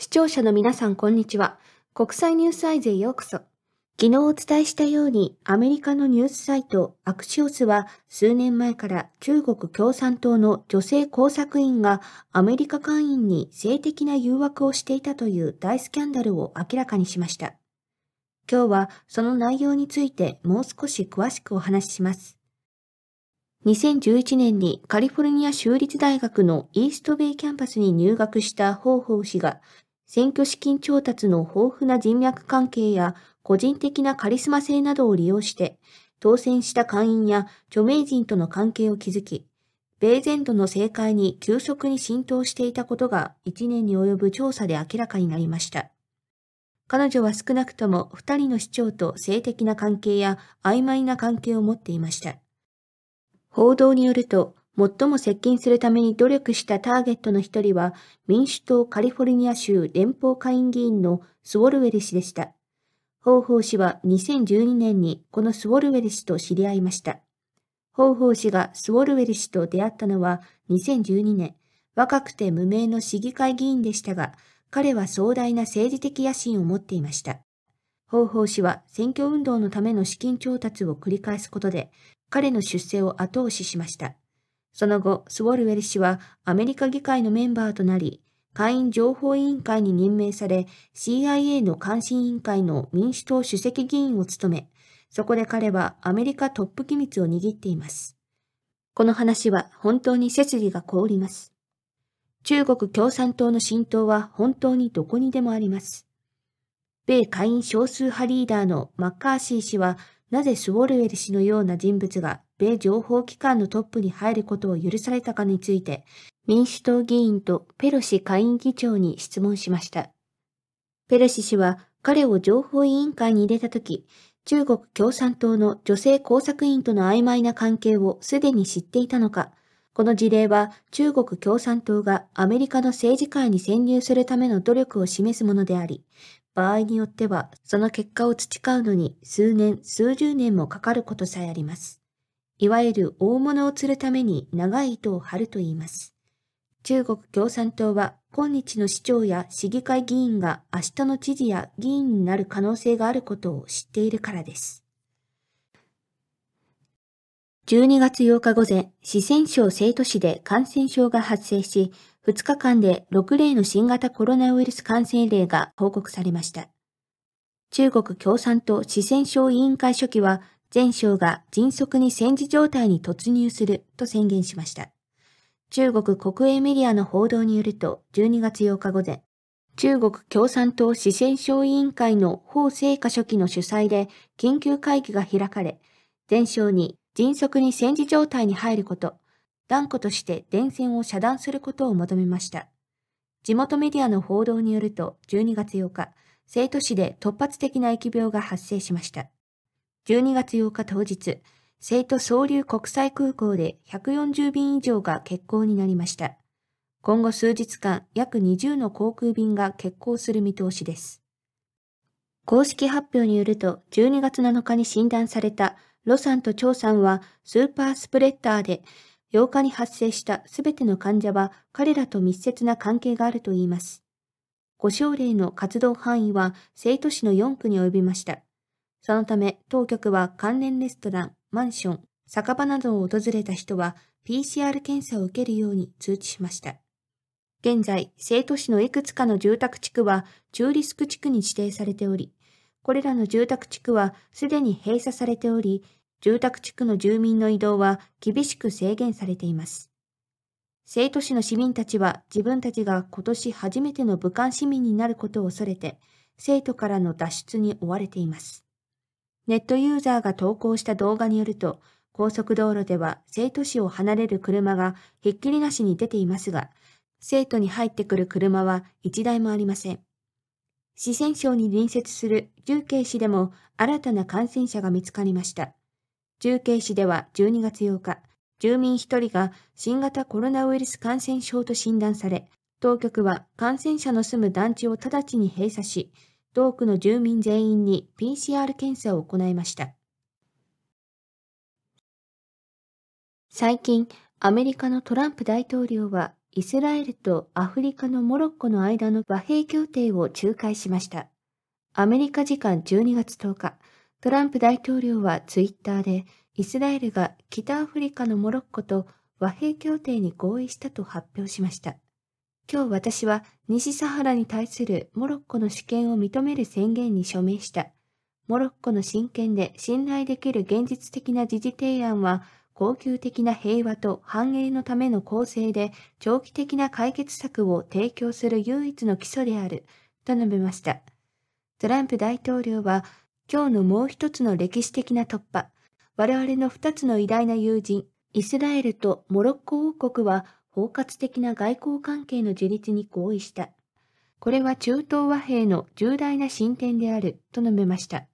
視聴者の皆さんこんにちは。国際ニュースアイズへようこそ。昨日お伝えしたように、アメリカのニュースサイト、アクシオスは、数年前から中国共産党の女性工作員がアメリカ会員に性的な誘惑をしていたという大スキャンダルを明らかにしました。今日はその内容についてもう少し詳しくお話しします。2011年にカリフォルニア州立大学のイーストベイキャンパスに入学した方法氏が選挙資金調達の豊富な人脈関係や個人的なカリスマ性などを利用して、当選した会員や著名人との関係を築き、米全土の政界に急速に浸透していたことが1年に及ぶ調査で明らかになりました。彼女は少なくとも2人の市長と性的な関係や曖昧な関係を持っていました。報道によると、最も接近するために努力したターゲットの一人は、民主党カリフォルニア州連邦下院議員のスウォルウェル氏でした。方法氏は2012年にこのスウォルウェル氏と知り合いました。方法氏がスウォルウェル氏と出会ったのは2012年、若くて無名の市議会議員でしたが、彼は壮大な政治的野心を持っていました。方法氏は選挙運動のための資金調達を繰り返すことで、彼の出世を後押ししました。その後、スウォルウェル氏はアメリカ議会のメンバーとなり、会員情報委員会に任命され、CIA の監視委員会の民主党主席議員を務め、そこで彼はアメリカトップ機密を握っています。この話は本当に設備が凍ります。中国共産党の浸透は本当にどこにでもあります。米下院少数派リーダーのマッカーシー氏は、なぜスウォルウェル氏のような人物が米情報機関のトップに入ることを許されたかについて、民主党議員とペロシ下院議長に質問しました。ペロシ氏は彼を情報委員会に入れたとき、中国共産党の女性工作員との曖昧な関係をすでに知っていたのか、この事例は中国共産党がアメリカの政治界に潜入するための努力を示すものであり、場合によってはその結果を培うのに数年、数十年もかかることさえあります。いわゆる大物を釣るために長い糸を張ると言います。中国共産党は今日の市長や市議会議員が明日の知事や議員になる可能性があることを知っているからです。12月8日午前、四川省成都市で感染症が発生し、2日間で6例の新型コロナウイルス感染例が報告されました。中国共産党四川省委員会書記は全省が迅速に戦時状態に突入すると宣言しました。中国国営メディアの報道によると、12月8日午前、中国共産党四川省委員会の法政果書記の主催で緊急会議が開かれ、全省に迅速に戦時状態に入ること、断固として電線を遮断することを求めました。地元メディアの報道によると、12月8日、成都市で突発的な疫病が発生しました。12月8日当日、生徒総流国際空港で140便以上が欠航になりました。今後数日間、約20の航空便が欠航する見通しです。公式発表によると、12月7日に診断されたロさんと張さんはスーパースプレッダーで、8日に発生したすべての患者は彼らと密接な関係があるといいます。ご症例の活動範囲は生徒市の4区に及びました。そのため当局は関連レストラン、マンション、酒場などを訪れた人は PCR 検査を受けるように通知しました。現在、生徒市のいくつかの住宅地区は中リスク地区に指定されており、これらの住宅地区はすでに閉鎖されており、住宅地区の住民の移動は厳しく制限されています。生徒市の市民たちは自分たちが今年初めての武漢市民になることを恐れて、生徒からの脱出に追われています。ネットユーザーが投稿した動画によると、高速道路では生徒市を離れる車がひっきりなしに出ていますが、生徒に入ってくる車は一台もありません。四川省に隣接する重慶市でも新たな感染者が見つかりました。重慶市では12月8日、住民1人が新型コロナウイルス感染症と診断され、当局は感染者の住む団地を直ちに閉鎖し、同区の住民全員に PCR 検査を行いました。最近、アメリカのトランプ大統領はイスラエルとアフリカのモロッコの間の和平協定を仲介しました。アメリカ時間12月10日、トランプ大統領はツイッターで、イスラエルが北アフリカのモロッコと和平協定に合意したと発表しました。今日私は西サハラに対するモロッコの主権を認める宣言に署名した。モロッコの真剣で信頼できる現実的な時事提案は、恒久的な平和と繁栄のための構成で長期的な解決策を提供する唯一の基礎である、と述べました。トランプ大統領は、今日のもう一つの歴史的な突破、我々の二つの偉大な友人、イスラエルとモロッコ王国は包括的な外交関係の樹立に合意した。これは中東和平の重大な進展であると述べました。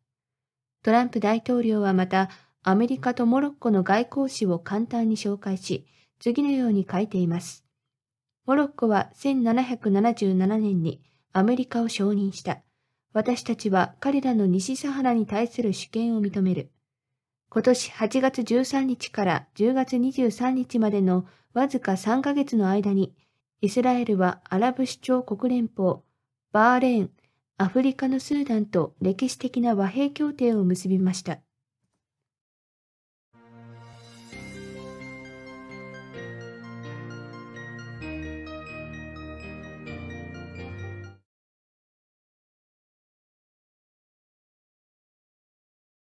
トランプ大統領はまた、アメリカとモロッコの外交史を簡単に紹介し、次のように書いています。モロッコは1777年にアメリカを承認した。私たちは彼らの西サハラに対する主権を認める。今年8月13日から10月23日までのわずか3ヶ月の間に、イスラエルはアラブ首長国連邦、バーレーン、アフリカのスーダンと歴史的な和平協定を結びました。